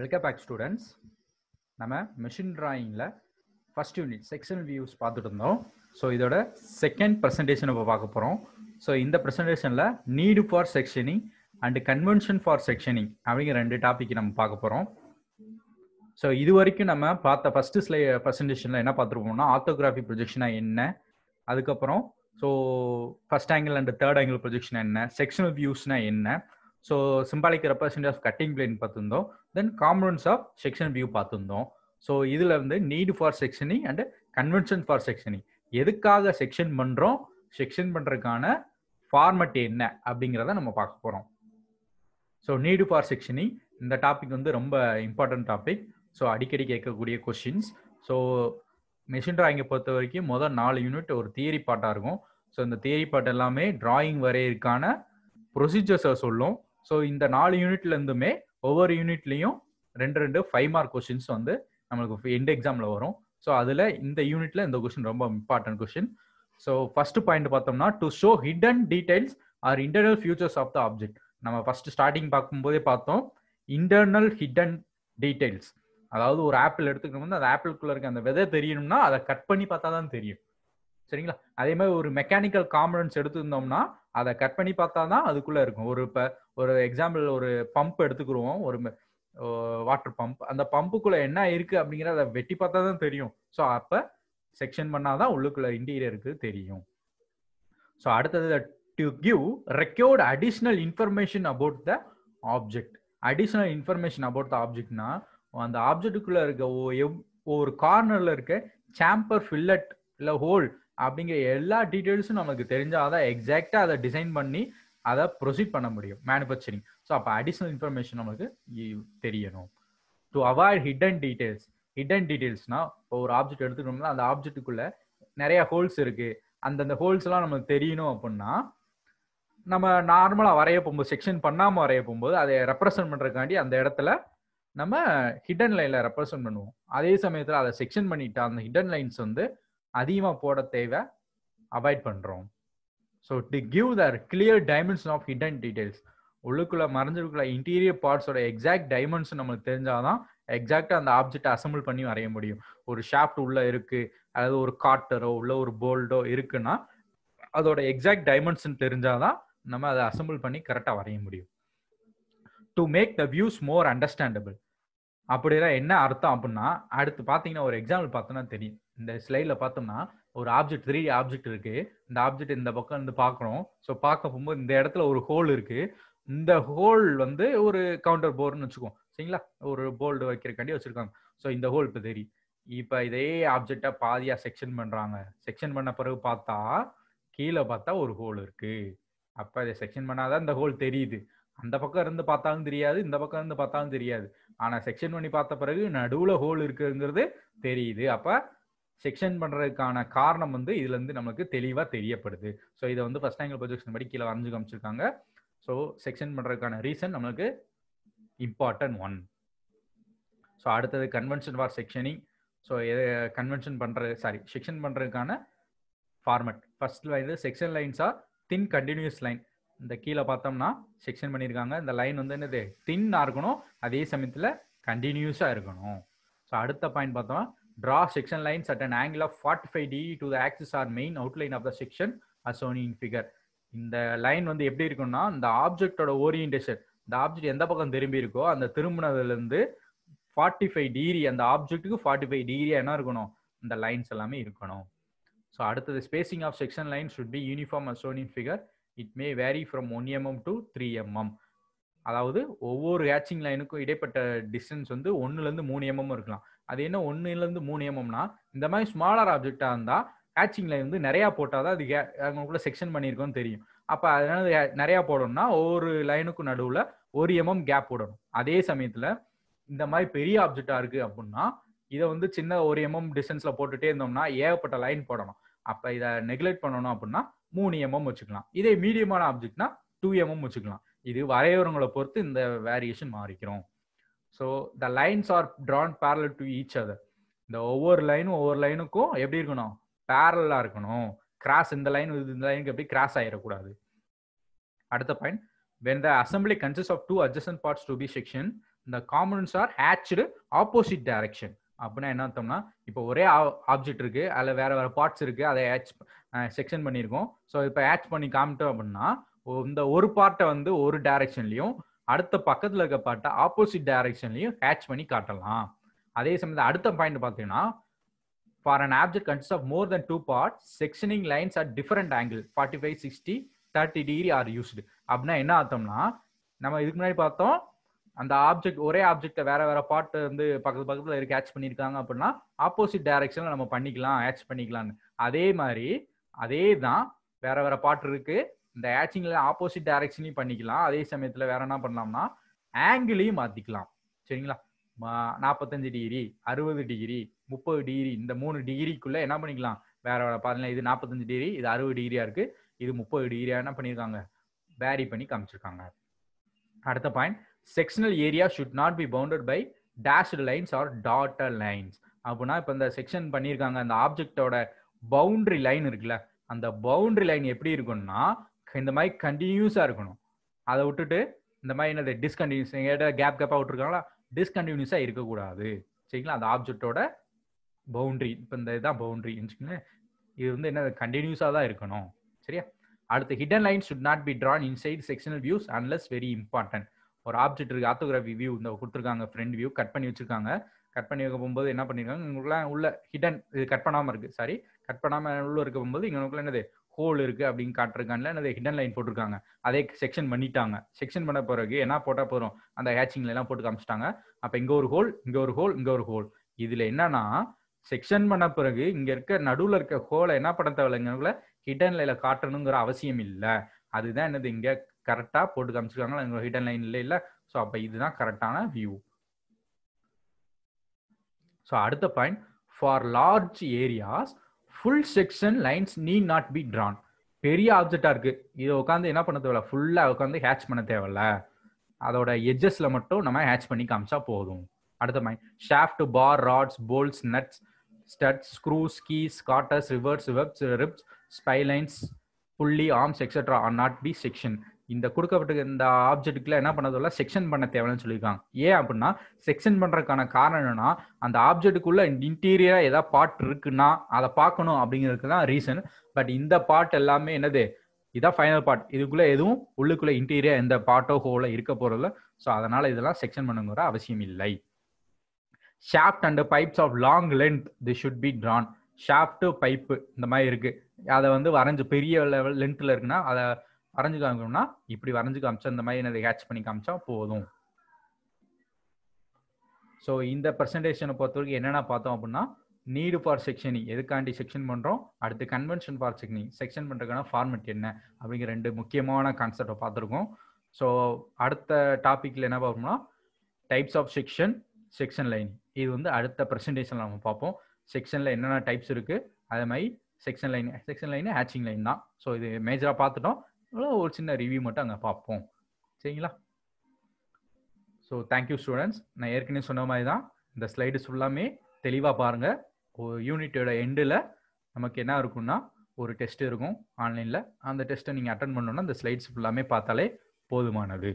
Welcome back students நம்ம machine டிராயிங்கில் first unit sectional views பார்த்துட்டு இருந்தோம் ஸோ இதோட செகண்ட் ப்ரெசன்டேஷன் நம்ம பார்க்க போகிறோம் ஸோ இந்த ப்ரெசன்டேஷனில் need for sectioning and convention for sectioning அப்படிங்கிற ரெண்டு டாபிக் நம்ம பார்க்க போகிறோம் ஸோ இது வரைக்கும் நம்ம பார்த்த ஃபஸ்ட்டு ஸ்லை ப்ரெசன்டேஷனில் என்ன பார்த்துருப்போம்னா ஆர்த்தோகிராஃபி ப்ரொஜெக்ஷனாக என்ன அதுக்கப்புறம் so first angle and third angle projection என்ன செக்ஷனல் வியூஸ்னால் என்ன so symbolic represent of cutting plane பார்த்துருந்தோம் then components of section view பார்த்துருந்தோம் ஸோ இதில் வந்து need for sectioning and convention for sectioning எதுக்காக செக்ஷன் பண்ணுறோம் செக்ஷன் பண்ணுறதுக்கான ஃபார்மட் என்ன அப்படிங்கிறத நம்ம பார்க்க போகிறோம் ஸோ நீடு ஃபார் செக்ஷனி இந்த டாபிக் வந்து ரொம்ப இம்பார்ட்டன்ட் டாபிக் ஸோ அடிக்கடி கேட்கக்கூடிய கொஷின்ஸ் ஸோ மெஷின் டிராயிங்கை பொறுத்த வரைக்கும் முதல் நாலு யூனிட் ஒரு தியரி பாட்டாக இருக்கும் ஸோ இந்த தியரி பாட்டு எல்லாமே டிராயிங் வரையறதுக்கான ப்ரொசீஜர்ஸை சொல்லும் ஸோ இந்த நாலு யூனிட்ல இருந்துமே ஒவ்வொரு யூனிட்லையும் ரெண்டு ரெண்டு ஃபைவ் மார்க் கொஸ்டின்ஸ் வந்து நம்மளுக்கு எண்ட் எக்ஸாம்ல வரும் ஸோ அதில் இந்த யூனிட்ல இந்த கொஸ்டின் ரொம்ப important question so first point பார்த்தோம்னா to show hidden details or internal features of the object நம்ம ஃபர்ஸ்ட் ஸ்டார்டிங் பார்க்கும்போதே பார்த்தோம் இன்டர்னல் ஹிடன் டீடைல்ஸ் அதாவது ஒரு ஆப்பிள் எடுத்துக்கணும் அந்த ஆப்பிளுக்குள்ள இருக்க அந்த விதை தெரியணும்னா அதை கட் பண்ணி பார்த்தா தான் தெரியும் சரிங்களா அதே மாதிரி ஒரு மெக்கானிக்கல் காம்பனன்ஸ் எடுத்திருந்தோம்னா அதை கட் பண்ணி பார்த்தா தான் அதுக்குள்ளே இருக்கும் ஒரு இப்போ ஒரு எக்ஸாம்பிள் ஒரு பம்ப் எடுத்துக்கிறோம் ஒரு வாட்டர் பம்ப் அந்த பம்புக்குள்ளே என்ன இருக்குது அப்படிங்கிறத வெட்டி பார்த்தா தான் தெரியும் ஸோ அப்போ செக்ஷன் பண்ணால் தான் உள்ளுக்குள்ளே இன்டீரியருக்கு தெரியும் ஸோ அடுத்தது to give record additional information about the object additional information about the ஆப்ஜெக்ட்னா அந்த ஆப்ஜெக்டுக்குள்ளே இருக்க ஒவ்வொரு கார்னரில் இருக்க சாம்பர் ஃபில்லட் இல்லை ஹோல் அப்படிங்கிற எல்லா டீட்டெயில்ஸும் நமக்கு அதை எக்ஸாக்டாக அதை டிசைன் பண்ணி அதை ப்ரொசீட் பண்ண முடியும் மேனுஃபேக்சரிங் ஸோ அப்போ அடிஷ்னல் இன்ஃபர்மேஷன் நமக்கு தெரியணும் to avoid hidden details hidden டீட்டெயில்ஸ்னா இப்போ ஒரு ஆப்ஜெக்ட் எடுத்துக்கணும்னா அந்த ஆப்ஜெக்ட்டுக்குள்ள நிறைய ஹோல்ஸ் இருக்கு அந்தந்த ஹோல்ஸ் எல்லாம் நமக்கு தெரியணும் அப்படின்னா நம்ம நார்மலாக வரைய போகும்போது செக்ஷன் பண்ணாமல் வரைய போகும்போது அதை ரெப்ரசன்ட் பண்ணுறதுக்காண்டி அந்த இடத்துல நம்ம ஹிடன் லைனில் ரெப்ரசன்ட் பண்ணுவோம் அதே சமயத்தில் அதை செக்ஷன் பண்ணிட்டு அந்த ஹிடன் லைன்ஸ் வந்து அதிகமாக போட தேவை அவாய்ட் பண்ணுறோம் so to give the clear dimension of hidden details உள்ளுக்குள்ள மறைஞ்சிருக்குள்ள இன்டீரியர் பார்ட்ஸோட எக்ஸாக்ட் டைமென்ஷன் நம்மளுக்கு தெரிஞ்சாதான் எக்ஸாக்டாக அந்த ஆப்ஜெக்ட் அசம்பிள் பண்ணி வரைய முடியும் ஒரு ஷாஃப்ட் உள்ள இருக்கு அதாவது ஒரு காட்டரோ உள்ள ஒரு போல்டோ இருக்குன்னா அதோட எக்ஸாக்ட் டைமென்ஷன் தெரிஞ்சாதான் நம்ம அதை அசம்பிள் பண்ணி கரெக்டாக வரைய முடியும் to make the views more understandable அப்படிலாம் என்ன அர்த்தம் அப்படின்னா அடுத்து பார்த்தீங்கன்னா ஒரு எக்ஸாம்பிள் பார்த்தோன்னா தெரியும் இந்த ஸ்லைடில் பார்த்தோம்னா ஒரு ஆப்ஜெக்ட் த்ரீ டி ஆப்ஜெக்ட் இருக்கு இந்த ஆப்ஜெக்ட் இந்த பக்கம் வந்து பார்க்குறோம் ஸோ பார்க்க போகும்போது இந்த இடத்துல ஒரு ஹோல் இருக்கு இந்த ஹோல் வந்து ஒரு கவுண்டர் போர்னு வச்சுக்கோம் சரிங்களா ஒரு போல்டு வைக்கிறக்காண்டி வச்சிருக்காங்க ஸோ இந்த ஹோல் இப்போ தெரியும் இப்போ இதே ஆப்ஜெக்டா பாதியாக செக்ஷன் பண்ணுறாங்க செக்ஷன் பண்ண பிறகு பார்த்தா கீழே பார்த்தா ஒரு ஹோல் இருக்கு அப்போ இதை செக்ஷன் பண்ணாதான் இந்த ஹோல் தெரியுது அந்த பக்கம் இருந்து பார்த்தாலும் தெரியாது இந்த பக்கம் இருந்து பார்த்தாலும் தெரியாது ஆனால் செக்ஷன் பண்ணி பார்த்த பிறகு நடுவில் ஹோல் இருக்குங்கிறது தெரியுது அப்போ செக்ஷன் பண்ணுறதுக்கான காரணம் வந்து இதுலேருந்து நமக்கு தெளிவாக தெரியப்படுது ஸோ இதை வந்து ஃபஸ்ட் ஆங்கிள் ப்ரொஜெக்ஷன் படி கீழே வரைஞ்சு காமிச்சிருக்காங்க ஸோ செக்ஷன் பண்ணுறதுக்கான ரீசன் நம்மளுக்கு இம்பார்ட்டன்ட் ஒன் ஸோ அடுத்தது கன்வென்ஷன் ஃபார் செக்ஷனிங் ஸோ எது கன்வென்ஷன் பண்ணுறது சாரி செக்ஷன் பண்ணுறதுக்கான ஃபார்மெட் ஃபர்ஸ்ட் வந்து section lines are thin continuous line இந்த கீழே பார்த்தோம்னா செக்ஷன் பண்ணியிருக்காங்க இந்த லைன் வந்து என்னது தின்னாக இருக்கணும் அதே சமயத்தில் கண்டினியூஸாக இருக்கணும் ஸோ அடுத்த பாயிண்ட் பார்த்தோம்னா Draw section lines at an angle of 45 degree to the axis or main outline of the section as shown in figure. இந்த லைன் வந்து எப்படி இருக்கும்னா இந்த ஆப்ஜெக்டோட ஓரியன்டேஷன் இந்த ஆப்ஜெக்ட் எந்த பக்கம் திரும்பி இருக்கோ அந்த திரும்பினதுலேருந்து ஃபார்ட்டி ஃபைவ் டிகிரி அந்த ஆப்ஜெக்ட்டுக்கு ஃபார்ட்டி ஃபைவ் டிகிரி என்ன இருக்கணும் இந்த லைன்ஸ் எல்லாமே இருக்கணும் ஸோ அடுத்தது spacing of section line should be uniform as shown in figure it may vary from one mm to three mm அதாவது ஒவ்வொரு ஹேச்சிங் லைனுக்கும் இடைப்பட்ட டிஸ்டன்ஸ் வந்து ஒன்றுலேருந்து மூணு எம்எம் இருக்கலாம் அது என்ன ஒன்னுலேருந்து மூணு எம்எம்னா இந்த மாதிரி ஸ்மாலர் ஆப்ஜெக்டாக இருந்தால் ஹேச்சிங் லைன் வந்து நிறையா போட்டால் தான் அது கே அவங்களுக்குள்ள செக்ஷன் பண்ணியிருக்கோன்னு தெரியும் அப்போ அதனால நிறையா போடணும்னா ஒவ்வொரு லைனுக்கும் நடுவில் ஒரு எம்எம் கேப் போடணும் அதே சமயத்தில் இந்த மாதிரி பெரிய ஆப்ஜெக்டாக இருக்குது அப்படின்னா இதை வந்து சின்ன ஒரு எம்எம் டிஸ்டன்ஸில் போட்டுகிட்டே இருந்தோம்னா ஏகப்பட்ட லைன் போடணும் அப்போ இதை நெக்லெக்ட் பண்ணணும் அப்படின்னா மூணு எம்எம் வச்சுக்கலாம் இதே மீடியமான ஆப்ஜெக்ட்னா டூ எம்எம் வச்சுக்கலாம் இது வரையவரங்களை பொறுத்து இந்த வேரியேஷன் மாறிக்கிறோம் so the lines are drawn parallel to each other இந்த ஒவ்வொரு லைனும் ஒவ்வொரு லைனுக்கும் எப்படி இருக்கணும் பேரலாக இருக்கணும் கிராஸ் இந்த லைன் இந்த லைனுக்கு எப்படி கிராஸ் ஆகிடக்கூடாது அடுத்த point when the assembly consist of two adjacent parts to be section இந்த commons are hatched opposite direction அப்படின்னா என்ன அர்த்தம்னா இப்போ ஒரே ஆப்ஜெக்ட் இருக்கு அதில் வேற வேற பார்ட்ஸ் இருக்கு அதை ஹேச் செக்ஷன் பண்ணியிருக்கோம் ஸோ இப்போ ஹேச் பண்ணி காமிட்டோம் அப்படின்னா இந்த ஒரு பார்ட்டை வந்து ஒரு டைரக்ஷன்லையும் அடுத்த பக்கத்துல இருக்க பாட்டை ஆப்போசிட் டைரக்ஷன்லயும் ஹேட்ச் பண்ணி காட்டலாம் அதே சமயத்தில் அடுத்த பாயிண்ட் பார்த்தீங்கன்னா for an object consist of more than two part sectioning lines at different angle forty five sixty thirty degree are used அப்படின்னா என்ன அர்த்தம்னா நம்ம இதுக்கு முன்னாடி பார்த்தோம் அந்த ஆப்ஜெக்ட் ஒரே ஆப்ஜெக்டை வேற வேற பார்ட் வந்து பக்கத்து பக்கத்தில் இருக்க ஹேட்ச் பண்ணியிருக்காங்க அப்படின்னா ஆப்போசிட் டைரக்ஷனில் நம்ம பண்ணிக்கலாம் ஹேட்ச் பண்ணிக்கலாம்னு அதே மாதிரி அதே தான் வேற வேற பாட்டு இருக்கு இந்த ஆக்சிங்ல ஆப்போசிட் டைரக்ஷனையும் பண்ணிக்கலாம் அதே சமயத்தில் வேற என்ன பண்ணலாம்னா ஆங்கிளையும் மாற்றிக்கலாம் சரிங்களா நாற்பத்தஞ்சு டிகிரி அறுபது டிகிரி முப்பது டிகிரி இந்த மூணு டிகிரிக்குள்ளே என்ன பண்ணிக்கலாம் வேற வேற இது நாற்பத்தஞ்சு டிகிரி இது அறுபது டிகிரியா இருக்கு இது முப்பது டிகிரியா என்ன பண்ணியிருக்காங்க வேரி பண்ணி காமிச்சிருக்காங்க அடுத்த point sectional area should not be bounded by dashed lines or dotted lines அப்படின்னா இப்போ இந்த செக்ஷன் பண்ணியிருக்காங்க அந்த ஆப்ஜெக்டோட பவுண்டரி லைன் இருக்குல்ல அந்த பவுண்டரி லைன் எப்படி இருக்கும்னா இந்த மாதிரி கண்டினியூஸாக இருக்கணும் அதை விட்டுட்டு இந்த மாதிரி என்னது டிஸ்கண்டினியூஸ் எங்கிட்ட கேப் கேப்பாக விட்டுருக்காங்களா டிஸ்கண்டினியூஸாக இருக்கக்கூடாது சரிங்களா அந்த ஆப்ஜெக்டோட பவுண்ட்ரி இப்போ இந்த இதுதான் பவுண்ட்ரி வச்சுக்கோங்களேன் இது வந்து என்ன கண்டினியூஸாக தான் இருக்கணும் சரியா அடுத்து hidden line should not be drawn inside sectional views unless very important ஒரு ஆப்ஜெக்ட் இருக்கு ஆத்தோகிராஃபி வியூ இந்த கொடுத்துருக்காங்க ஃப்ரண்ட் வியூ கட் பண்ணி வச்சிருக்காங்க கட் பண்ணி வைக்க போகும்போது என்ன பண்ணிருக்காங்க இவங்களுக்குலாம் உள்ள ஹிடன் இது கட் பண்ணாமல் இருக்கு சாரி கட் பண்ணாமல் உள்ள இருக்க போகும்போது இவங்களுக்குலாம் என்னது ஹோல் இருக்கு அப்படின்னு காட்டுறக்கான்ல அதை ஹிடன் லைன் போட்டிருக்காங்க அதே செக்ஷன் பண்ணிட்டாங்க செக்ஷன் பண்ண பிறகு என்ன போட்டால் போறோம் அந்த ஹேச்சிங்ல எல்லாம் போட்டு காமிச்சிட்டாங்க அப்போ இங்கே ஒரு ஹோல் இங்கே ஒரு ஹோல் இங்கே ஒரு ஹோல் இதில் என்னன்னா செக்ஷன் பண்ண பிறகு இங்கே இருக்க நடுவில் இருக்க ஹோலை என்ன பண்ண தேவையில்லைங்கிறவங்கள ஹிடன் லைனில் காட்டணுங்கிற அவசியம் இல்லை அதுதான் என்னது இங்கே கரெக்டாக போட்டு காமிச்சிருக்காங்க ஹிடன் லைன் இல்ல இல்லை ஸோ அப்போ இதுதான் கரெக்டான வியூ ஸோ அடுத்த point for large areas full section lines need not be drawn பெரிய ஆப்ஜெக்டா இருக்கு இதை உட்காந்து என்ன பண்ண தேவை ஃபுல்லாக உட்காந்து ஹேட்ச் பண்ண தேவையில்ல அதோட எஜ்ஜஸில் மட்டும் நம்ம ஹேட்ச் பண்ணி காமிச்சா போதும் அடுத்த மாதிரி shaft bar rods bolts nuts studs screws keys cotters rivets webs ribs splines புள்ளி arms etcetera are not be section இந்த கொடுக்கப்பட்ட இந்த ஆப்ஜெக்ட்டுக்குள்ள என்ன பண்ணதுல செக்ஷன் பண்ண தேவைன்னு சொல்லியிருக்காங்க ஏன் அப்படின்னா செக்ஷன் பண்றதுக்கான காரணம் என்னன்னா அந்த ஆப்ஜெக்ட்டுக்குள்ள இன்டீரியரா ஏதாவது பார்ட் இருக்குன்னா அதை பார்க்கணும் அப்படிங்கிறதுக்கு தான் ரீசன் பட் இந்த பார்ட் எல்லாமே என்னது இதான் ஃபைனல் பார்ட் இதுக்குள்ள எதுவும் உள்ளுக்குள்ள இன்டீரியர் எந்த பார்ட்டோ ஹோல இருக்க போகிறதில்ல ஸோ அதனால இதெல்லாம் செக்ஷன் பண்ணுங்கிற அவசியம் இல்லை shaft and pipes of long length the should be drawn shaft pipe இந்த மாதிரி இருக்கு அதை வந்து வரைஞ்சு பெரிய லெவல் லென்த்தில் இருக்குன்னா அதை வரைஞ்சு காமிக்கணும்னா இப்படி வரைஞ்சு காமிச்சா இந்த மாதிரி என்னது ஹேட்ச் பண்ணி காமிச்சா போதும் ஸோ இந்த ப்ரெசன்டேஷனை பொறுத்த வரைக்கும் என்னென்ன பார்த்தோம் அப்படின்னா நீடு ஃபார் செக்ஷனிங் எதுக்காண்டி செக்ஷன் பண்ணுறோம் அடுத்து கன்வென்ஷன் ஃபார் செக்ஷனிங் செக்ஷன் பண்ணுறதுக்கான ஃபார்மெட் என்ன அப்படிங்கிற ரெண்டு முக்கியமான கான்செப்டை பார்த்துருக்கோம் ஸோ அடுத்த டாப்பிக்கில் என்ன பார்ப்போம்னா types of section section line இது வந்து அடுத்த ப்ரெசன்டேஷனில் நம்ம பார்ப்போம் செக்ஷனில் என்னென்ன டைப்ஸ் இருக்குது அதே மாதிரி section line section line hatching line தான் ஸோ இது மேஜராக பார்த்துட்டோம் ஒரு சின்ன ரிவ்யூ மட்டும் அங்கே பார்ப்போம் சரிங்களா ஸோ தேங்க்யூ ஸ்டூடெண்ட்ஸ் நான் ஏற்கனவே சொன்ன மாதிரி தான் இந்த ஸ்லைடு ஃபுல்லாமே தெளிவாக பாருங்கள் ஒரு யூனிட்டோட எண்டில் நமக்கு என்ன இருக்கும்னா ஒரு டெஸ்ட் இருக்கும் ஆன்லைனில் அந்த டெஸ்ட்டை நீங்கள் அட்டன் பண்ணோன்னா அந்த ஸ்லைட்ஸ் ஃபுல்லாமே பார்த்தாலே போதுமானது